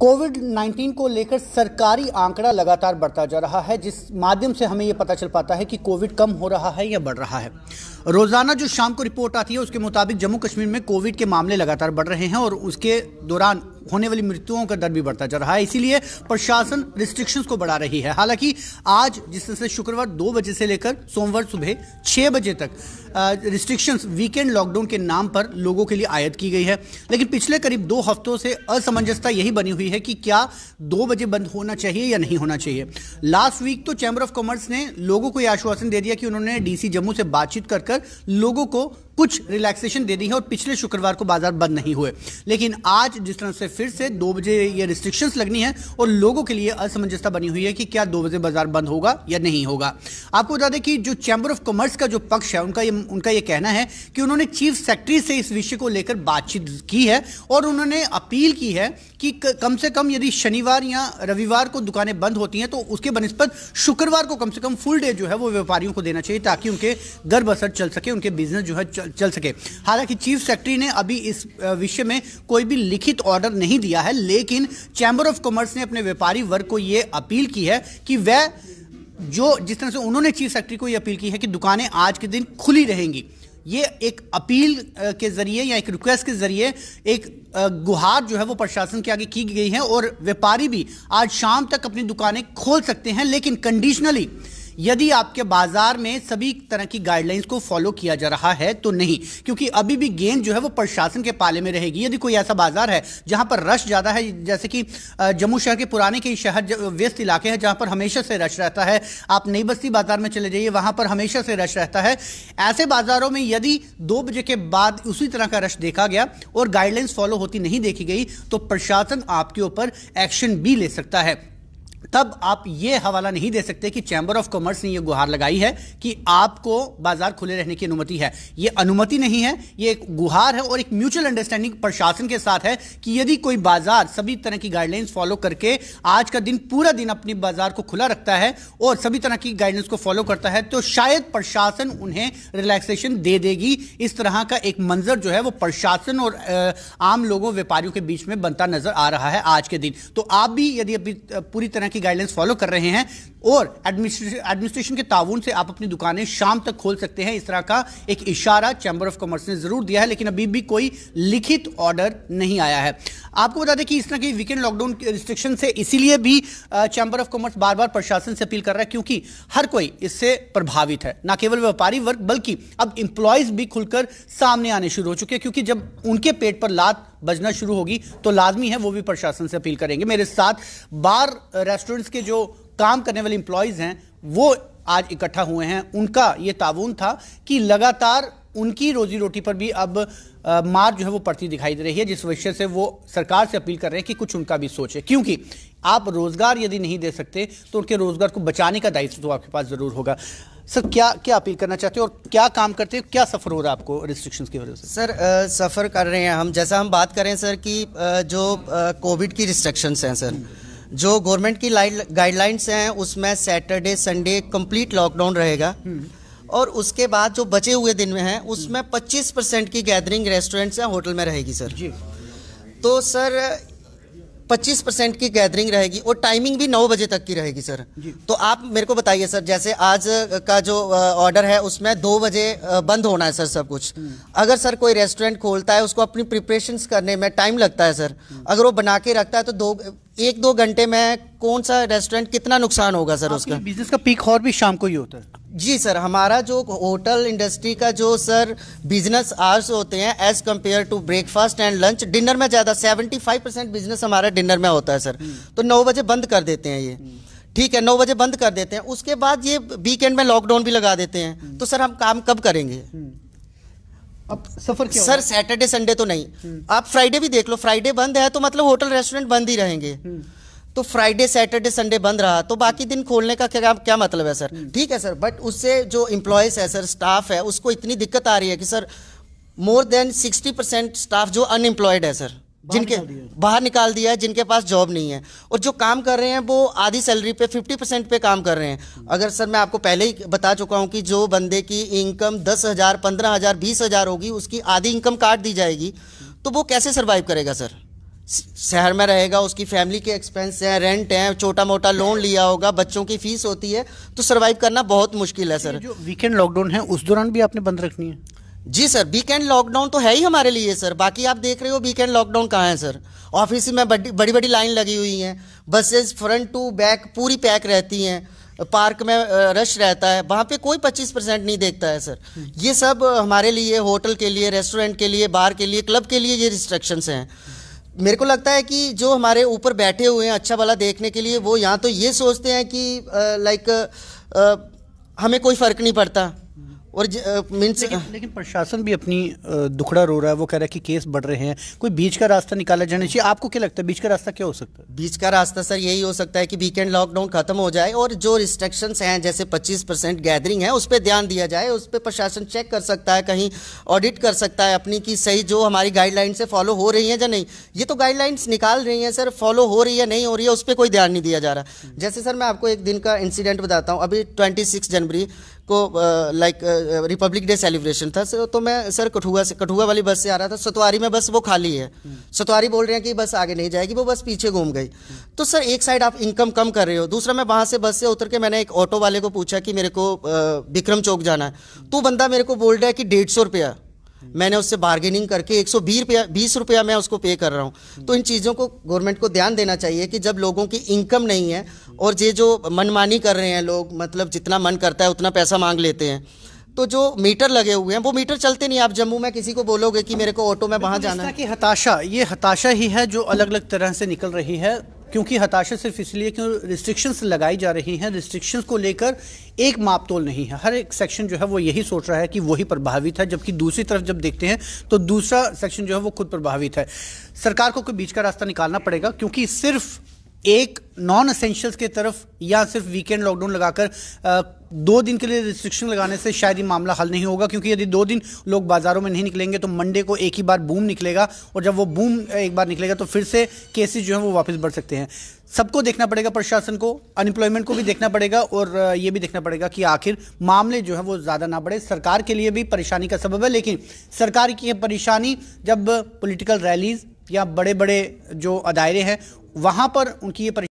Covid 19 को लेकर सरकारी आंकड़ा लगातार बढ़ता जा रहा है जिस माध्यम से हमें ये पता चल पाता है कि कोविड कम हो रहा है या बढ़ रहा है रोज़ाना जो शाम को रिपोर्ट आती है उसके मुताबिक जम्मू कश्मीर में कोविड के मामले लगातार बढ़ रहे हैं और उसके दौरान होने वाली मृत्युओं का दर भी बढ़ता जा रहा है इसीलिए प्रशासन रिस्ट्रिक्शंस को बढ़ा रही है हालांकि आज जिस तरह से शुक्रवार दो बजे से लेकर सोमवार सुबह छः बजे तक रिस्ट्रिक्शंस वीकेंड लॉकडाउन के नाम पर लोगों के लिए आयत की गई है लेकिन पिछले करीब दो हफ्तों से असमंजसता यही बनी हुई है कि क्या दो बजे बंद होना चाहिए या नहीं होना चाहिए लास्ट वीक तो चैम्बर ऑफ कॉमर्स ने लोगों को यह आश्वासन दे दिया कि उन्होंने डीसी जम्मू से बातचीत कर कर लोगों को कुछ रिलैक्सेशन दे दी है और पिछले शुक्रवार को बाजार बंद नहीं हुए लेकिन आज जिस तरह से फिर से दो बजे ये रिस्ट्रिक्शंस लगनी है और लोगों के लिए असमंजसता बनी हुई है कि क्या दो बजे बाजार बंद होगा या नहीं होगा आपको बता दें कि जो चैंबर ऑफ कॉमर्स का जो पक्ष है उनका ये उनका ये कहना है कि उन्होंने चीफ सेक्रेटरी से इस विषय को लेकर बातचीत की है और उन्होंने अपील की है कि कम से कम यदि शनिवार या रविवार को दुकानें बंद होती हैं तो उसके बनस्पत शुक्रवार को कम से कम फुल डे जो है वो व्यापारियों को देना चाहिए ताकि उनके गर्भ असर चल सके उनके बिजनेस जो है चल सके हालांकि चीफ सेक्रेटरी ने अभी इस विषय में कोई भी लिखित ऑर्डर नहीं दिया है लेकिन चैम्बर ऑफ कॉमर्स ने अपने व्यापारी वर्ग को यह अपील की है कि वह जो जिस तरह से उन्होंने चीफ सेक्रेटरी को यह अपील की है कि दुकानें आज के दिन खुली रहेंगी ये एक अपील के जरिए या एक रिक्वेस्ट के जरिए एक गुहार जो है वो प्रशासन के आगे की गई है और व्यापारी भी आज शाम तक अपनी दुकानें खोल सकते हैं लेकिन कंडीशनली यदि आपके बाजार में सभी तरह की गाइडलाइंस को फॉलो किया जा रहा है तो नहीं क्योंकि अभी भी गेंद जो है वो प्रशासन के पाले में रहेगी यदि कोई ऐसा बाजार है जहां पर रश ज्यादा है जैसे कि जम्मू शहर के पुराने के शहर व्यस्त इलाके हैं जहां पर हमेशा से रश रहता है आप नई बस्ती बाजार में चले जाइए वहां पर हमेशा से रश रहता है ऐसे बाजारों में यदि दो बजे के बाद उसी तरह का रश देखा गया और गाइडलाइंस फॉलो होती नहीं देखी गई तो प्रशासन आपके ऊपर एक्शन भी ले सकता है तब आप ये हवाला नहीं दे सकते कि चैम्बर ऑफ कॉमर्स ने यह गुहार लगाई है कि आपको बाजार खुले रहने की अनुमति है ये अनुमति नहीं है ये एक गुहार है और एक म्यूचुअल अंडरस्टैंडिंग प्रशासन के साथ है कि यदि कोई बाजार सभी तरह की गाइडलाइंस फॉलो करके आज का दिन पूरा दिन अपने बाजार को खुला रखता है और सभी तरह की गाइडलाइंस को फॉलो करता है तो शायद प्रशासन उन्हें रिलैक्सेशन दे देगी इस तरह का एक मंजर जो है वो प्रशासन और आम लोगों व्यापारियों के बीच में बनता नजर आ रहा है आज के दिन तो आप भी यदि अभी पूरी तरह की की गाइडलाइंस फॉलो कर रहे हैं और एडमिनिस्ट्रेशन के ताउन से आप अपनी दुकानें शाम तक खोल सकते हैं इस तरह का एक इशारा चैम्बर ऑफ कॉमर्स ने जरूर दिया है लेकिन अभी भी कोई लिखित ऑर्डर नहीं आया है आपको बता दें कि इस तरह की वीकेंड लॉकडाउन रिस्ट्रिक्शन से इसीलिए भी चैम्बर ऑफ कॉमर्स बार बार प्रशासन से अपील कर रहा है क्योंकि हर कोई इससे प्रभावित है ना केवल व्यापारी वर्ग बल्कि अब इंप्लॉयज भी खुलकर सामने आने शुरू हो चुके हैं क्योंकि जब उनके पेट पर लात बजना शुरू होगी तो लाजमी है वो भी प्रशासन से अपील करेंगे मेरे साथ बार रेस्टोरेंट्स के जो काम करने वाले इंप्लॉयज़ हैं वो आज इकट्ठा हुए हैं उनका ये ताउन था कि लगातार उनकी रोजी रोटी पर भी अब मार जो है वो पड़ती दिखाई दे रही है जिस विषय से वो सरकार से अपील कर रहे हैं कि कुछ उनका भी सोचे क्योंकि आप रोजगार यदि नहीं दे सकते तो उनके रोजगार को बचाने का दायित्व तो आपके पास जरूर होगा सर क्या क्या अपील करना चाहते हो और क्या काम करते हो क्या सफ़र हो रहा है आपको रिस्ट्रिक्शन की वजह से सर सफ़र कर रहे हैं हम जैसा हम बात करें सर कि जो कोविड की रिस्ट्रिक्शंस हैं सर जो गवर्नमेंट की गाइडलाइंस हैं उसमें सैटरडे संडे कंप्लीट लॉकडाउन रहेगा हम्म। और उसके बाद जो बचे हुए दिन में हैं उसमें 25 परसेंट की गैदरिंग रेस्टोरेंट्स या होटल में रहेगी सर जी तो सर 25 परसेंट की गैदरिंग रहेगी और टाइमिंग भी 9 बजे तक की रहेगी सर तो आप मेरे को बताइए सर जैसे आज का जो ऑर्डर है उसमें 2 बजे बंद होना है सर सब कुछ हम्म। अगर सर कोई रेस्टोरेंट खोलता है उसको अपनी प्रिपरेशन करने में टाइम लगता है सर हम्म। अगर वो बना के रखता है तो दो एक दो घंटे में कौन सा रेस्टोरेंट कितना नुकसान होगा सर उसका बिजनेस का पीक और भी शाम को ही होता है जी सर हमारा जो होटल इंडस्ट्री का जो सर बिजनेस आवर्स होते हैं as compared to breakfast and lunch dinner में ज़्यादा सेवेंटी फाइव परसेंट बिजनेस हमारा डिनर में होता है सर हम्म। तो नौ बजे बंद कर देते हैं ये हम्म। ठीक है नौ बजे बंद कर देते हैं उसके बाद ये वीकेंड में लॉकडाउन भी लगा देते हैं हम्म। तो सर हम काम कब करेंगे अब सफर क्या सर सैटरडे संडे तो नहीं आप फ्राइडे भी देख लो फ्राइडे बंद है तो मतलब होटल रेस्टोरेंट बंद ही रहेंगे तो फ्राइडे सैटरडे संडे बंद रहा तो बाकी दिन खोलने का क्या क्या मतलब है सर ठीक है सर बट उससे जो इम्प्लॉयज़ है सर स्टाफ है उसको इतनी दिक्कत आ रही है कि sir more than sixty percent staff जो अनएम्प्लॉयड है सर जिनके बाहर निकाल दिया है जिनके पास जॉब नहीं है और जो काम कर रहे हैं वो आधी सैलरी पे फिफ्टी परसेंट पे काम कर रहे हैं अगर सर मैं आपको पहले ही बता चुका हूँ कि जो बंदे की इनकम दस हज़ार पंद्रह हज़ार बीस हज़ार होगी उसकी आधी इनकम काट दी जाएगी तो वो कैसे सर्वाइव करेगा सर शहर में रहेगा उसकी फैमिली के एक्सपेंस हैं रेंट हैं छोटा मोटा लोन लिया होगा बच्चों की फीस होती है तो सर्वाइव करना बहुत मुश्किल है सर जो वीकेंड लॉकडाउन है उस दौरान भी आपने बंद रखनी है जी सर वीकेंड लॉकडाउन तो है ही हमारे लिए सर बाकी आप देख रहे हो वीकेंड लॉकडाउन कहाँ है सर ऑफिस में बड़ी बड़ी बड़ी लाइन लगी हुई हैं बसेस फ्रंट टू बैक पूरी पैक रहती हैं पार्क में रश रहता है वहाँ पे कोई 25 परसेंट नहीं देखता है सर ये सब हमारे लिए होटल के लिए रेस्टोरेंट के लिए बार के लिए क्लब के लिए ये रिस्ट्रिक्शंस हैं मेरे को लगता है कि जो हमारे ऊपर बैठे हुए हैं अच्छा भला देखने के लिए वो यहाँ तो ये सोचते हैं कि लाइक हमें कोई फ़र्क नहीं पड़ता और लेकिन, लेकिन प्रशासन भी अपनी दुखड़ा रो रहा है वो कह रहा है कि केस बढ़ रहे हैं कोई बीच का रास्ता निकाला जाना चाहिए आपको क्या लगता है बीच का रास्ता क्या हो सकता है बीच का रास्ता सर यही हो सकता है कि वीकेंड लॉकडाउन खत्म हो जाए और जो रिस्ट्रिक्शन हैं जैसे 25 परसेंट गैदरिंग है उस पर ध्यान दिया जाए उस पर प्रशासन चेक कर सकता है कहीं ऑडिट कर सकता है अपनी की सही जो हमारी गाइडलाइन से फॉलो हो रही है या नहीं ये तो गाइडलाइंस निकाल रही हैं सर फॉलो हो रही है नहीं हो रही है उस पर कोई ध्यान नहीं दिया जा रहा जैसे सर मैं आपको एक दिन का इंसिडेंट बताता हूँ अभी ट्वेंटी जनवरी को लाइक रिपब्लिक डे सेलिब्रेशन था तो मैं सर कठुआ से कठुआ वाली बस से आ रहा था सतवारी में बस वो खाली है हम्म। सतवारी बोल रहे हैं कि बस आगे नहीं जाएगी वो बस पीछे घूम गई तो सर एक साइड आप इनकम कम कर रहे हो दूसरा मैं वहाँ से बस से उतर के मैंने एक ऑटो वाले को पूछा कि मेरे को विक्रम चौक जाना है तो बंदा मेरे को बोल रहा है कि डेढ़ सौ रुपया मैंने उससे बार्गेनिंग करके एक सौ बीस रुपया मैं उसको पे कर रहा हूँ तो इन चीज़ों को गवर्नमेंट को ध्यान देना चाहिए कि जब लोगों की इनकम नहीं है और ये जो मनमानी कर रहे हैं लोग मतलब जितना मन करता है उतना पैसा मांग लेते हैं तो जो मीटर लगे हुए हैं वो मीटर चलते नहीं आप जम्मू में किसी को बोलोगे कि मेरे को ऑटो में वहाँ जाना है कि हताशा ये हताशा ही है जो अलग अलग तरह से निकल रही है क्योंकि हताशा सिर्फ इसलिए क्यों रिस्ट्रिक्शंस लगाई जा रही हैं रिस्ट्रिक्शंस को लेकर एक मापतोल नहीं है हर एक सेक्शन जो है वो यही सोच रहा है कि वही प्रभावित है जबकि दूसरी तरफ जब देखते हैं तो दूसरा सेक्शन जो है वो खुद प्रभावित है सरकार को कोई बीच का रास्ता निकालना पड़ेगा क्योंकि सिर्फ एक नॉन असेंशियल्स के तरफ या सिर्फ वीकेंड लॉकडाउन लगाकर दो दिन के लिए रिस्ट्रिक्शन लगाने से शायद ये मामला हल नहीं होगा क्योंकि यदि दो दिन लोग बाजारों में नहीं निकलेंगे तो मंडे को एक ही बार बूम निकलेगा और जब वो बूम एक बार निकलेगा तो फिर से केसेस जो हैं वो वापस बढ़ सकते हैं सबको देखना पड़ेगा प्रशासन को अनएम्प्लॉयमेंट को भी देखना पड़ेगा और ये भी देखना पड़ेगा कि आखिर मामले जो है वो ज़्यादा ना बढ़े सरकार के लिए भी परेशानी का सबब है लेकिन सरकार की ये परेशानी जब पोलिटिकल रैलीज़ या बड़े बड़े जो अदायरे हैं वहां पर उनकी ये